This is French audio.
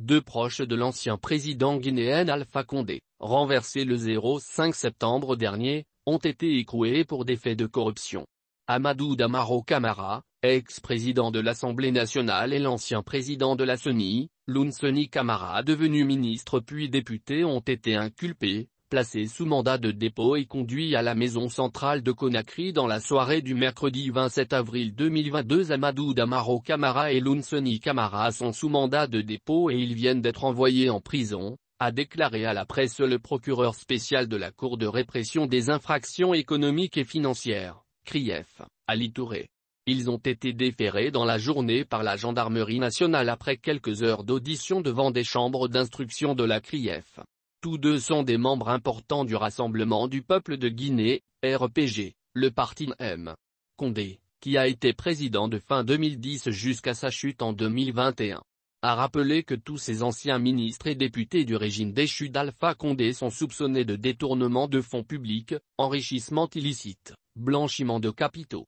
deux proches de l'ancien président guinéen Alpha Condé, renversé le 05 septembre dernier, ont été écroués pour des faits de corruption. Amadou Damaro Camara, ex-président de l'Assemblée nationale et l'ancien président de la CENI, Lounseni Camara devenu ministre puis député ont été inculpés, placé sous mandat de dépôt et conduit à la maison centrale de Conakry dans la soirée du mercredi 27 avril 2022 Amadou Damaro Camara et Lunseni Camara sont sous mandat de dépôt et ils viennent d'être envoyés en prison, a déclaré à la presse le procureur spécial de la Cour de répression des infractions économiques et financières, CRIEF, Ali Touré. Ils ont été déférés dans la journée par la gendarmerie nationale après quelques heures d'audition devant des chambres d'instruction de la CRIEF. Tous deux sont des membres importants du Rassemblement du peuple de Guinée, RPG, le parti M. Condé, qui a été président de fin 2010 jusqu'à sa chute en 2021 a rappelé que tous ces anciens ministres et députés du régime déchu d'Alpha Condé sont soupçonnés de détournement de fonds publics, enrichissement illicite, blanchiment de capitaux,